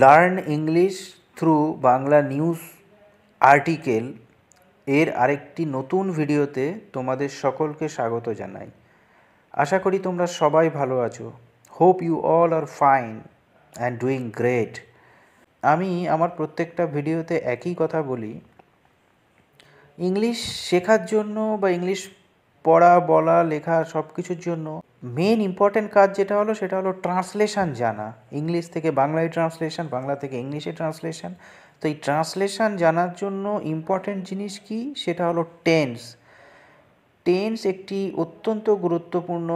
learn English through Bangla news article এর আরেকটি নতুন ভিডিওতে তোমাদের সকলকে স্বাগত জানাই আশা করি তোমরা সবাই ভালো আছো hope you all are fine and doing great আমি আমার প্রত্যেকটা ভিডিওতে একই কথা বলি ইংলিশ শেখার জন্য বা ইংলিশ পড়া বলা লেখা সব কিছুর জন্য মেন ইম্পর্ট্যান্ট কাজ যেটা হলো সেটা হলো ট্রান্সলেশান জানা ইংলিশ থেকে বাংলায় ট্রান্সলেশান বাংলা থেকে ইংলিশে ট্রান্সলেশান তো এই ট্রান্সলেশান জানার জন্য ইম্পর্ট্যান্ট জিনিস কি সেটা হলো টেন্স টেন্স একটি অত্যন্ত গুরুত্বপূর্ণ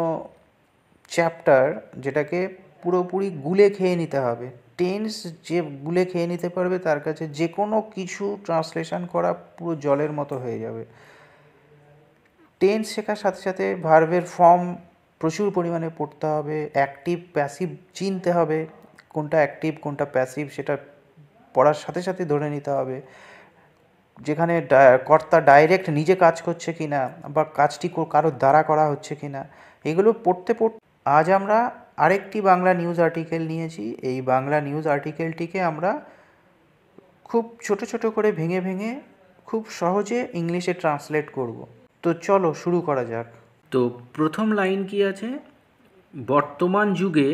চ্যাপ্টার যেটাকে পুরোপুরি গুলে খেয়ে নিতে হবে টেন্স যে গুলে খেয়ে নিতে পারবে তার কাছে যে কোনো কিছু ট্রান্সলেশান করা পুরো জলের মতো হয়ে যাবে টেন্স শেখার সাথে সাথে ভার্বের ফর্ম প্রচুর পরিমাণে পড়তে হবে অ্যাক্টিভ প্যাসিভ চিনতে হবে কোনটা অ্যাক্টিভ কোনটা প্যাসিভ সেটা পড়ার সাথে সাথে ধরে নিতে হবে যেখানে কর্তা ডাইরেক্ট নিজে কাজ করছে কি না বা কাজটি কারোর দ্বারা করা হচ্ছে কি না এগুলো পড়তে পড়তে আজ আমরা আরেকটি বাংলা নিউজ আর্টিকেল নিয়েছি এই বাংলা নিউজ আর্টিকেলটিকে আমরা খুব ছোট ছোট করে ভেঙে ভেঙে খুব সহজে ইংলিশে ট্রান্সলেট করবো তো চলো শুরু করা যাক তো প্রথম লাইন কি আছে বর্তমান যুগে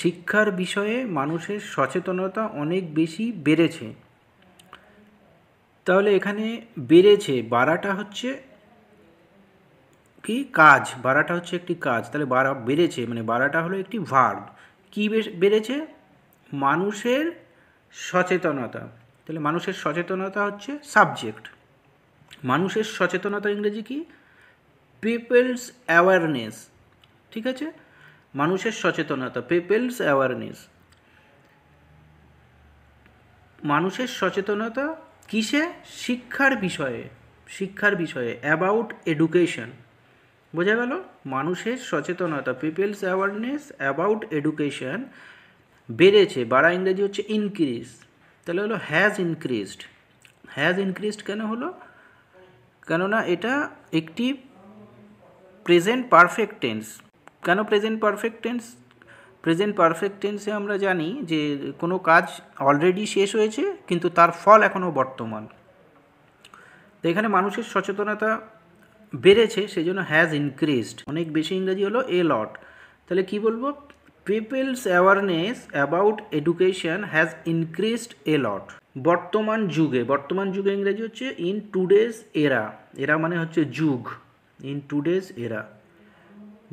শিক্ষার বিষয়ে মানুষের সচেতনতা অনেক বেশি বেড়েছে তাহলে এখানে বেড়েছে বাড়াটা হচ্ছে কি কাজ বাড়াটা হচ্ছে একটি কাজ তাহলে বাড়া বেড়েছে মানে বাড়াটা হলো একটি ভার্ব কী বেড়েছে মানুষের সচেতনতা তাহলে মানুষের সচেতনতা হচ্ছে সাবজেক্ট মানুষের সচেতনতা ইংরেজি কি পিপলস অ্যাওয়ারনেস ঠিক আছে মানুষের সচেতনতা পিপলস অ্যাওয়ারনেস মানুষের সচেতনতা কিসে শিক্ষার বিষয়ে শিক্ষার বিষয়ে অ্যাবাউট এডুকেশন বোঝা গেল মানুষের সচেতনতা পিপলস অ্যাওয়ারনেস অ্যাবাউট এডুকেশন বেড়েছে বাড়া ইংরেজি হচ্ছে ইনক্রিজ তাহলে হলো হ্যাজ ইনক্রিজড হ্যাজ ইনক্রিজড কেন হলো কেননা এটা একটি প্রেজেন্ট পারফেক্ট টেন্স কেন present perfect tense present perfect টেন্সে আমরা জানি যে কোনো কাজ অলরেডি শেষ হয়েছে কিন্তু তার ফল এখনও বর্তমান তো এখানে মানুষের সচেতনতা বেড়েছে সেই জন্য হ্যাজ ইনক্রিজড অনেক বেশি ইংরেজি হলো এ লট তাহলে কি বলবো people's awareness about education has increased a lot বর্তমান যুগে বর্তমান যুগে ইংরেজি হচ্ছে ইন টুডেজ এরা এরা মানে হচ্ছে যুগ ইন টুডেজ এরা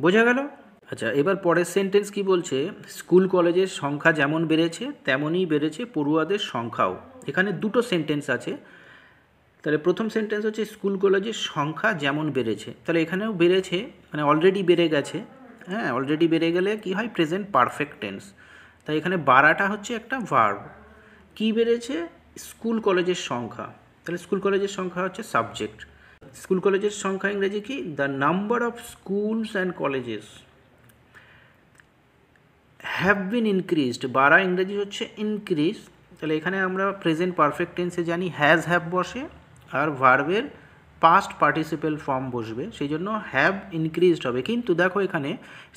বোঝা গেল আচ্ছা এবার পরের সেন্টেন্স কি বলছে স্কুল কলেজের সংখ্যা যেমন বেড়েছে তেমনই বেড়েছে পড়ুয়াদের সংখ্যাও এখানে দুটো সেন্টেন্স আছে তাহলে প্রথম সেন্টেন্স হচ্ছে স্কুল কলেজের সংখ্যা যেমন বেড়েছে তাহলে এখানেও বেড়েছে মানে অলরেডি বেড়ে গেছে হ্যাঁ অলরেডি বেড়ে গেলে কি হয় প্রেজেন্ট পারফেক্ট টেন্স তাই এখানে বাড়াটা হচ্ছে একটা ভার্ব কি বেড়েছে স্কুল কলেজের সংখ্যা তাহলে স্কুল কলেজের সংখ্যা হচ্ছে সাবজেক্ট স্কুল কলেজের সংখ্যা ইংরেজি কি the number of schools and colleges have been increased বারা ইংরেজি হচ্ছে ইনক্রিজ তাহলে এখানে আমরা প্রেজেন্ট পারফেক্ট টেন্সে জানি হ্যাজ হ্যাভ বসে আর ভার্বের পাস্ট পার্টিসিপেল ফর্ম বসবে সেই জন্য হ্যাভ ইনক্রিজড হবে কিন্তু দেখো এখানে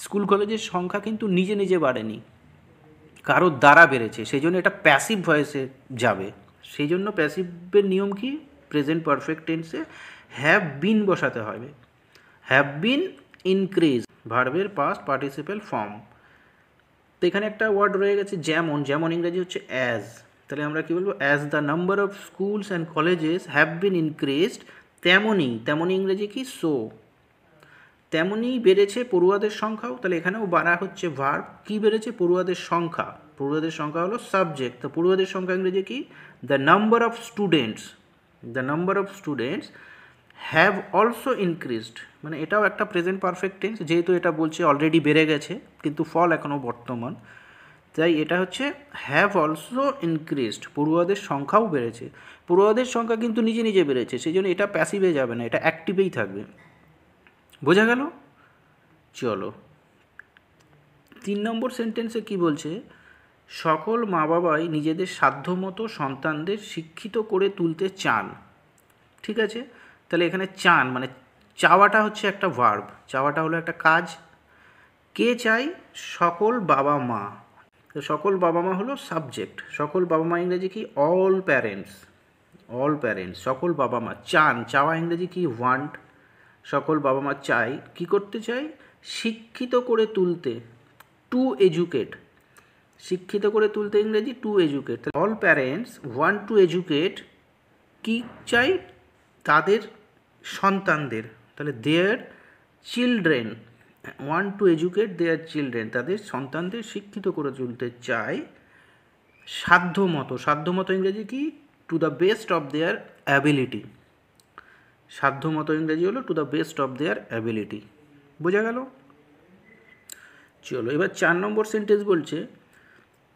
স্কুল কলেজের সংখ্যা কিন্তু নিজে নিজে বাড়েনি কারোর দ্বারা বেড়েছে সেই জন্য এটা প্যাসিভ ভয়েসে যাবে সেই জন্য প্যাসিভের নিয়ম কি প্রেজেন্ট পারফেক্ট টেন্সে হ্যাভ বিন বসাতে হবে হ্যাভ বিন ইনক্রিজ ভার্বের পাস্ট পার্টিসিপেল ফর্ম তো এখানে একটা ওয়ার্ড রয়ে গেছে যেমন যেমন ইংরাজি হচ্ছে অ্যাজ তাহলে আমরা কী বলবো as the number of schools and colleges have been increased তেমনই তেমনই ইংরেজি কি সো তেমনই বেড়েছে পড়ুয়াদের সংখ্যাও তাহলে এখানেও বাড়া হচ্ছে ভার্ব কি বেড়েছে পড়ুয়াদের সংখ্যা পড়ুয়াদের সংখ্যা হলো সাবজেক্ট তো পড়ুয়াদের সংখ্যা ইংরেজি কি the number of students the number of students have also increased মানে এটাও একটা প্রেজেন্ট পারফেক্ট টেন্স যেহেতু এটা বলছে অলরেডি বেড়ে গেছে কিন্তু ফল এখনও বর্তমান তাই এটা হচ্ছে হ্যাভ অলসো ইনক্রিজড পড়ুয়াদের সংখ্যাও বেড়েছে পড়ুয়াদের সংখ্যা কিন্তু নিজে নিজে বেড়েছে সেই জন্য এটা প্যাসিভে যাবে না এটা অ্যাক্টিভেই থাকবে বোঝা গেল চলো তিন নম্বর সেন্টেন্সে কি বলছে সকল মা বাবাই নিজেদের সাধ্যমতো সন্তানদের শিক্ষিত করে তুলতে চান ঠিক আছে তাহলে এখানে চান মানে চাওয়াটা হচ্ছে একটা ভার্ব চাওয়াটা হলো একটা কাজ কে চাই সকল বাবা মা তো সকল বাবা মা হলো সাবজেক্ট সকল বাবা মা ইংরেজি কি অল প্যারেন্টস অল প্যারেন্টস সকল বাবা মা চান চাওয়া ইংরেজি কি ওয়ান্ট সকল বাবা মা চায় কী করতে চায় শিক্ষিত করে তুলতে টু এজুকেট শিক্ষিত করে তুলতে ইংরেজি to educate all parents want to educate কী চাই তাদের সন্তানদের তাহলে their children want to educate their children তাদের সন্তানদের শিক্ষিত করে তুলতে চায় সাধ্যমতো সাধ্যমতো ইংরেজি কি to the best of their ability সাধ্যমতো ইংরেজি হলো to the best of their ability বোঝা গেল চলো এবার চার নম্বর সেন্টেন্স বলছে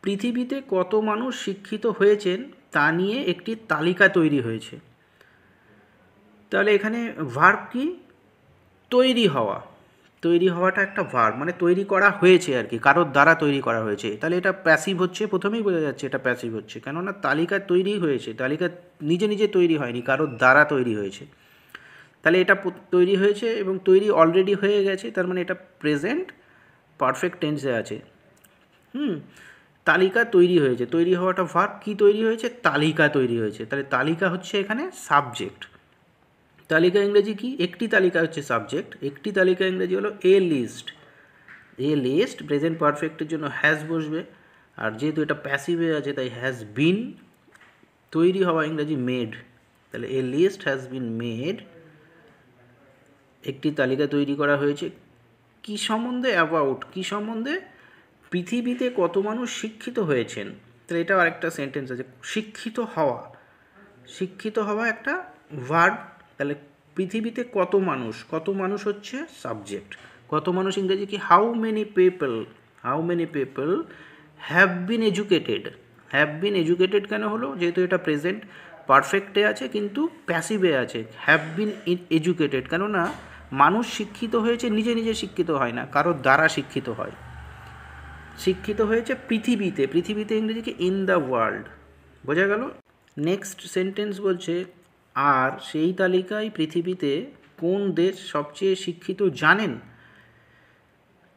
পৃথিবীতে কত মানুষ শিক্ষিত হয়েছেন তা নিয়ে একটি তালিকা তৈরি হয়েছে তাহলে এখানে ভার্ব কি তৈরি হওয়া তৈরি হওয়াটা একটা ভার্ব মানে তৈরি করা হয়েছে আর কি কারোর দ্বারা তৈরি করা হয়েছে তাহলে এটা প্যাসিভ হচ্ছে প্রথমেই বোঝা যাচ্ছে এটা প্যাসিভ হচ্ছে কেননা তালিকা তৈরি হয়েছে তালিকা নিজে নিজে তৈরি হয়নি কারোর দ্বারা তৈরি হয়েছে তাহলে এটা তৈরি হয়েছে এবং তৈরি অলরেডি হয়ে গেছে তার মানে এটা প্রেজেন্ট পারফেক্ট টেন্সে আছে হুম তালিকা তৈরি হয়েছে তৈরি হওয়াটা ভার্ব কি তৈরি হয়েছে তালিকা তৈরি হয়েছে তাহলে তালিকা হচ্ছে এখানে সাবজেক্ট তালিকা ইংরেজি কি একটি তালিকা হচ্ছে সাবজেক্ট একটি তালিকা ইংরেজি হলো a list a list present পারফেক্টের জন্য হ্যাজ বসবে আর যেহেতু এটা প্যাসিভে আছে তাই হ্যাজ বিন তৈরি হওয়া ইংরেজি মেড তাহলে a list has been made একটি তালিকা তৈরি করা হয়েছে কি সম্বন্ধে অ্যাবাউট কি সম্বন্ধে পৃথিবীতে কত মানুষ শিক্ষিত হয়েছেন তাহলে এটা আরেকটা সেন্টেন্স আছে শিক্ষিত হওয়া শিক্ষিত হওয়া একটা ভার্ব তাহলে পৃথিবীতে কত মানুষ কত মানুষ হচ্ছে সাবজেক্ট কত মানুষ ইংরেজি কি how many people how many people have been educated have been educated কেন হলো যেহেতু এটা প্রেজেন্ট পারফেক্টে আছে কিন্তু প্যাসিভে আছে হ্যাভ বিন এডুকেটেড কেননা মানুষ শিক্ষিত হয়েছে নিজে নিজে শিক্ষিত হয় না কারোর দ্বারা শিক্ষিত হয় শিক্ষিত হয়েছে পৃথিবীতে পৃথিবীতে ইংরেজিকে ইন দ্য ওয়ার্ল্ড বোঝা গেল নেক্সট সেন্টেন্স বলছে আর সেই তালিকায় পৃথিবীতে কোন দেশ সবচেয়ে শিক্ষিত জানেন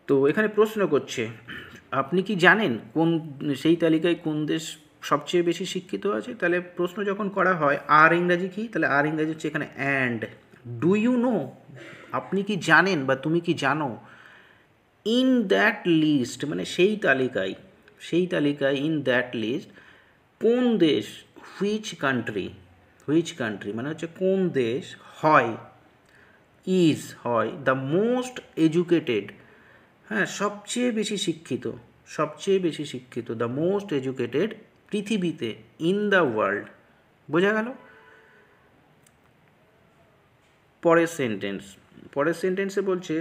তো এখানে প্রশ্ন করছে আপনি কি জানেন কোন সেই তালিকায় কোন দেশ সবচেয়ে বেশি শিক্ষিত আছে তাহলে প্রশ্ন যখন করা হয় আর ইংরাজি কি তাহলে আর ইংরাজি হচ্ছে এখানে অ্যান্ড ডু ইউ নো আপনি কি জানেন বা তুমি কি জানো ইন দ্যাট লিস্ট মানে সেই তালিকায় সেই তালিকায় ইন দ্যাট লিস্ট কোন দেশ হুইচ কান্ট্রি হুইচ কান্ট্রি মানে হচ্ছে কোন দেশ হয় ইজ হয় দ্য মোস্ট এডুকেটেড হ্যাঁ সবচেয়ে বেশি শিক্ষিত সবচেয়ে বেশি শিক্ষিত দ্য মোস্ট এডুকেটেড পৃথিবীতে ইন দ্য ওয়ার্ল্ড বোঝা গেল পরের সেন্টেন্স পরের সেন্টেন্সে বলছে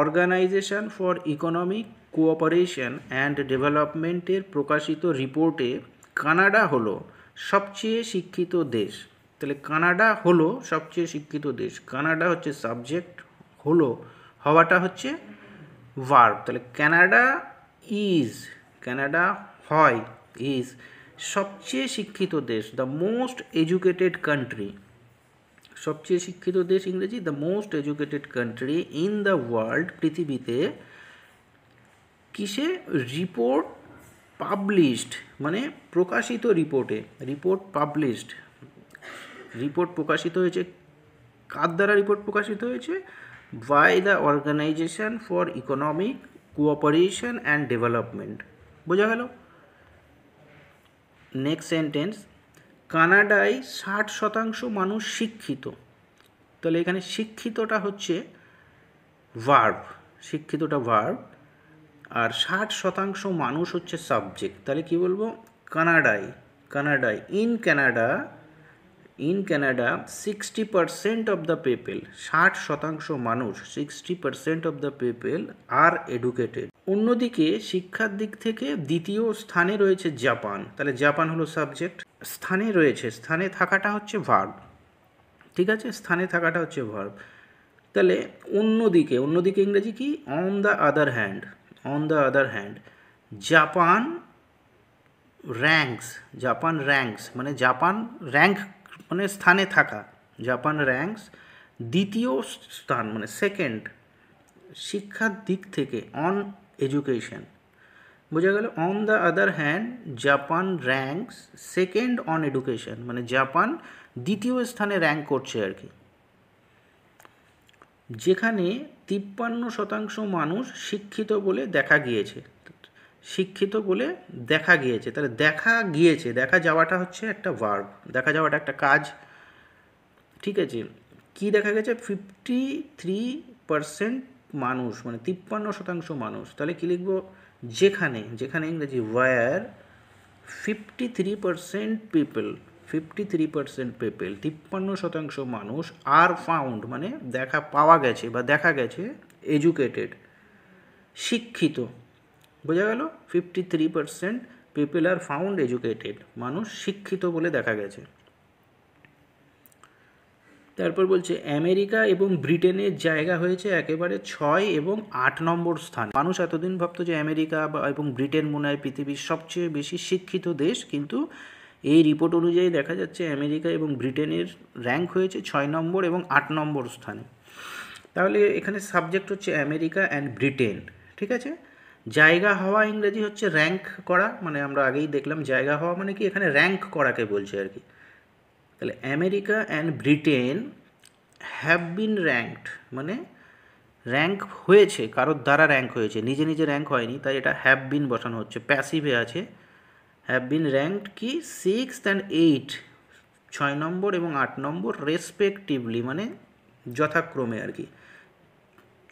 organisation for economic cooperation and ডেভেলপমেন্টের প্রকাশিত রিপোর্টে কানাডা হলো সবচেয়ে শিক্ষিত দেশ তাহলে কানাডা হলো সবচেয়ে শিক্ষিত দেশ কানাডা হচ্ছে সাবজেক্ট হলো হওয়াটা হচ্ছে ভার্ব তাহলে কানাডা ইজ কানাডা হয় ইজ সবচেয়ে শিক্ষিত দেশ দ্য মোস্ট এডুকেটেড কান্ট্রি সবচেয়ে শিক্ষিত দেশ ইংরেজি the most educated country in the world পৃথিবীতে কিসে রিপোর্ট পাবলিশড মানে প্রকাশিত রিপোর্টে রিপোর্ট পাবলিশড রিপোর্ট প্রকাশিত হয়েছে কার দ্বারা রিপোর্ট প্রকাশিত হয়েছে by the organisation for economic cooperation and development বোঝা গেল নেক্সট সেন্টেন্স কানাডায় ষাট শতাংশ মানুষ শিক্ষিত তাহলে এখানে শিক্ষিতটা হচ্ছে ভার্ব শিক্ষিতটা ভার্ব আর ষাট শতাংশ মানুষ হচ্ছে সাবজেক্ট তাহলে কি বলবো কানাডায় কানাডায় in Canada in Canada sixty percent of the people ষাট শতাংশ মানুষ sixty percent of the people are educated অন্যদিকে শিক্ষার দিক থেকে দ্বিতীয় স্থানে রয়েছে জাপান তাহলে জাপান হলো সাবজেক্ট স্থানে রয়েছে স্থানে থাকাটা হচ্ছে ভার্ব ঠিক আছে স্থানে থাকাটা হচ্ছে ভার্ব তাহলে অন্যদিকে অন্যদিকে ইংরেজি কি on the other hand on the other hand Japan ranks Japan ranks মানে জাপান র্যাঙ্ক মানে স্থানে থাকা জাপান র্যাঙ্কস দ্বিতীয় স্থান মানে সেকেন্ড শিক্ষার দিক থেকে অন এডুকেশন বোঝা গেল on the other hand Japan ranks second on education মানে জাপান দ্বিতীয় স্থানে র্যাঙ্ক করছে আর কি যেখানে তিপ্পান্ন শতাংশ মানুষ শিক্ষিত বলে দেখা গিয়েছে শিক্ষিত বলে দেখা গিয়েছে তাহলে দেখা গিয়েছে দেখা যাওয়াটা হচ্ছে একটা ভার্ব দেখা যাওয়াটা একটা কাজ ঠিক আছে কি দেখা গেছে ফিফটি থ্রি পার্সেন্ট মানুষ মানে তিপ্পান্ন শতাংশ মানুষ তাহলে কী লিখবো যেখানে যেখানে ইংরেজি were fifty three percent people fifty three percent people তিপ্পান্ন শতাংশ মানুষ আর ফাউন্ড মানে দেখা পাওয়া গেছে বা দেখা গেছে এডুকেটেড শিক্ষিত বোঝা গেল fifty three percent people are found educated মানুষ শিক্ষিত বলে দেখা গেছে তারপর বলছে আমেরিকা এবং ব্রিটেনের জায়গা হয়েছে একেবারে ছয় এবং আট নম্বর স্থান মানুষ এতদিন ভাবত যে আমেরিকা বা এবং ব্রিটেন মনে হয় পৃথিবীর সবচেয়ে বেশি শিক্ষিত দেশ কিন্তু এই রিপোর্ট অনুযায়ী দেখা যাচ্ছে আমেরিকা এবং ব্রিটেনের র্যাঙ্ক হয়েছে ছয় নম্বর এবং আট নম্বর স্থানে তাহলে এখানে সাবজেক্ট হচ্ছে আমেরিকা অ্যান্ড ব্রিটেন ঠিক আছে জায়গা হওয়া ইংরেজি হচ্ছে র্যাঙ্ক করা মানে আমরা আগেই দেখলাম জায়গা হওয়া মানে কি এখানে র্যাঙ্ক করাকে বলছে আর কি তাহলে America and Britain have been ranked মানে র্যাঙ্ক হয়েছে কারোর দ্বারা র্যাঙ্ক হয়েছে নিজে নিজে র্যাঙ্ক হয়নি তাই এটা হ্যাভ বিন বসানো হচ্ছে প্যাসিভে আছে হ্যাভ বিন র্যাঙ্কড কি সিক্স অ্যান্ড এইট ছয় নম্বর এবং আট নম্বর রেসপেক্টিভলি মানে যথাক্রমে আর কি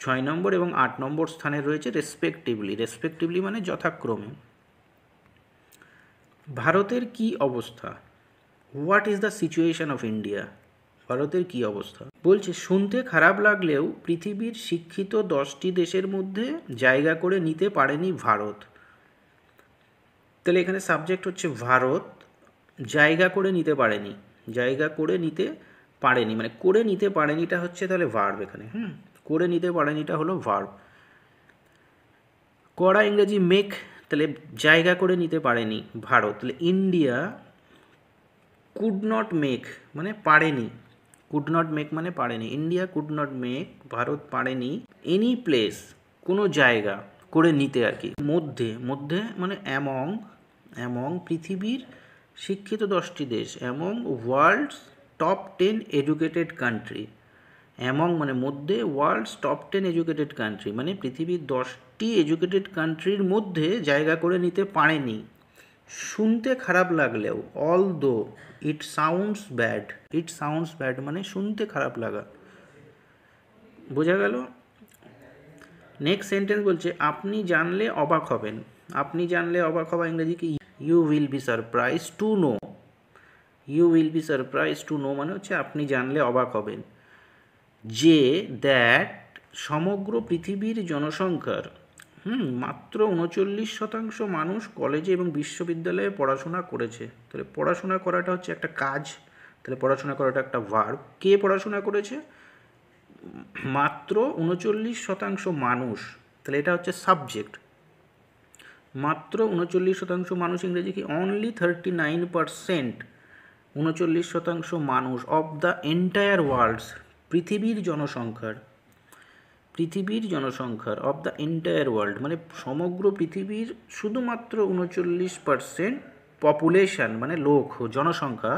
ছয় নম্বর এবং আট নম্বর স্থানে রয়েছে রেসপেক্টিভলি রেসপেক্টিভলি মানে যথাক্রমে ভারতের কি অবস্থা what is the situation of India ভারতের কি অবস্থা বলছে শুনতে খারাপ লাগলেও পৃথিবীর শিক্ষিত দশটি দেশের মধ্যে জায়গা করে নিতে পারেনি ভারত তাহলে এখানে সাবজেক্ট হচ্ছে ভারত জায়গা করে নিতে পারেনি জায়গা করে নিতে পারেনি মানে করে নিতে পারেনিটা হচ্ছে তাহলে ভার্ব এখানে হুম করে নিতে পারেনিটা হলো ভার্ব করা ইংরেজি মেক তাহলে জায়গা করে নিতে পারেনি ভারত তাহলে ইন্ডিয়া কুড নট মেক মানে পারেনি কুড নট মেক মানে পারেনি ইন্ডিয়া কুড নট মেক ভারত পারেনি এনি প্লেস কোনো জায়গা করে নিতে আর কি মধ্যে মধ্যে মানে অ্যামং অ্যামং পৃথিবীর শিক্ষিত দশটি দেশ among world's top ten educated country among মানে মধ্যে world's top ten educated country মানে পৃথিবীর দশটি এডুকেটেড কান্ট্রির মধ্যে জায়গা করে নিতে পারেনি শুনতে খারাপ লাগলেও although it sounds bad it sounds bad মানে শুনতে খারাপ লাগা বোঝা গেল নেক্সট সেন্টেন্স বলছে আপনি জানলে অবাক হবেন আপনি জানলে অবাক হবা ইংরেজি কি you will be surprise to know you will be surprise to know মানে হচ্ছে আপনি জানলে অবাক হবেন যে দ্যাট সমগ্র পৃথিবীর জনসংখ্যার হুম মাত্র উনচল্লিশ শতাংশ মানুষ কলেজে এবং বিশ্ববিদ্যালয়ে পড়াশোনা করেছে তাহলে পড়াশোনা করাটা হচ্ছে একটা কাজ তাহলে পড়াশোনা করাটা একটা ভার কে পড়াশোনা করেছে মাত্র উনচল্লিশ শতাংশ মানুষ তাহলে এটা হচ্ছে সাবজেক্ট মাত্র উনচল্লিশ শতাংশ মানুষ ইংরেজি কি অনলি থার্টি নাইন পারসেন্ট উনচল্লিশ শতাংশ মানুষ অফ দ্য এন্টায়ার ওয়ার্ল্ডস পৃথিবীর জনসংখ্যার পৃথিবীর জনসংখ্যার অব দ্য এন্টায়ার ওয়ার্ল্ড মানে সমগ্র পৃথিবীর শুধুমাত্র উনচল্লিশ পারসেন্ট পপুলেশান মানে লোক জনসংখ্যা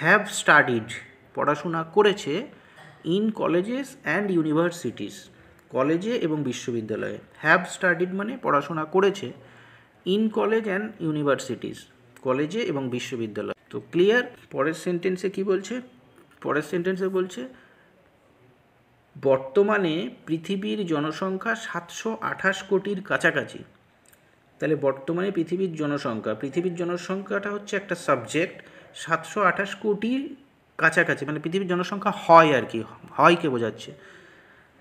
হ্যাভ স্টাডিড পড়াশোনা করেছে ইন কলেজেস অ্যান্ড ইউনিভার্সিটিস কলেজে এবং বিশ্ববিদ্যালয়ে হ্যাভ স্টাডিড মানে পড়াশোনা করেছে ইন কলেজ অ্যান্ড ইউনিভার্সিটিস কলেজে এবং বিশ্ববিদ্যালয় তো ক্লিয়ার পরের সেন্টেন্সে কি বলছে পরের সেন্টেন্সে বলছে বর্তমানে পৃথিবীর জনসংখ্যা সাতশো আঠাশ কোটির কাছাকাছি তাহলে বর্তমানে পৃথিবীর জনসংখ্যা পৃথিবীর জনসংখ্যাটা হচ্ছে একটা সাবজেক্ট সাতশো আঠাশ কোটির কাছাকাছি মানে পৃথিবীর জনসংখ্যা হয় আর কি হয়কে বোঝাচ্ছে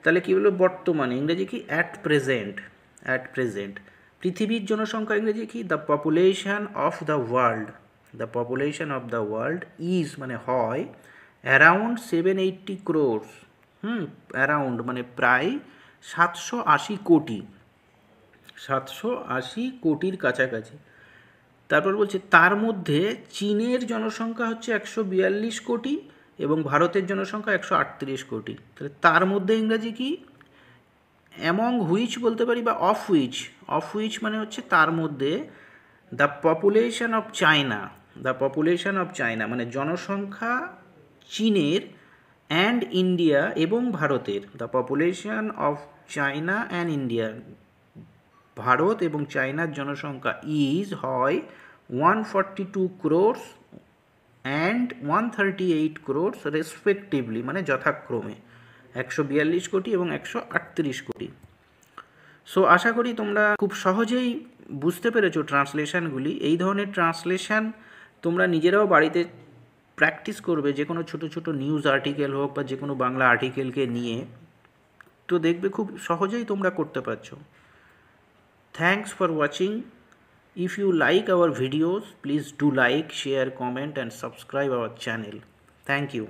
তাহলে কী বলবো বর্তমানে ইংরেজি কি অ্যাট প্রেজেন্ট অ্যাট প্রেজেন্ট পৃথিবীর জনসংখ্যা ইংরেজি কি the population of the world the population of the world is মানে হয় around seven eighty crores hmm around মানে প্রায় সাতশো আশি কোটি সাতশো আশি কোটির কাছাকাছি তারপর বলছে তার মধ্যে চীনের জনসংখ্যা হচ্ছে একশো বিয়াল্লিশ কোটি এবং ভারতের জনসংখ্যা একশো আটত্রিশ কোটি তাহলে তার মধ্যে ইংরাজি কি অ্যামং হুইচ বলতে পারি বা অফ হুইচ অফ হুইচ মানে হচ্ছে তার মধ্যে the population of China the population of China মানে জনসংখ্যা চীনের অ্যান্ড ইন্ডিয়া এবং ভারতের the population of China and India ভারত এবং চায়নার জনসংখ্যা ইজ হয় one forty two crores and one thirty eight crores respectively মানে যথাক্রমে একশো বিয়াল্লিশ কোটি এবং একশো আটত্রিশ কোটি সো আশা করি তোমরা খুব সহজেই বুঝতে পেরেছো ট্রান্সলেশানগুলি এই ধরনের ট্রান্সলেশান তোমরা নিজেরাও বাড়িতে প্র্যাকটিস করবে যে কোনো ছোট ছোট নিউজ আর্টিকেল হোক বা যে কোনো বাংলা আর্টিকেল কে নিয়ে তো দেখবে খুব সহজেই তোমরা করতে পারছো thanks for watching if you like our videos please do like share comment and subscribe our channel thank you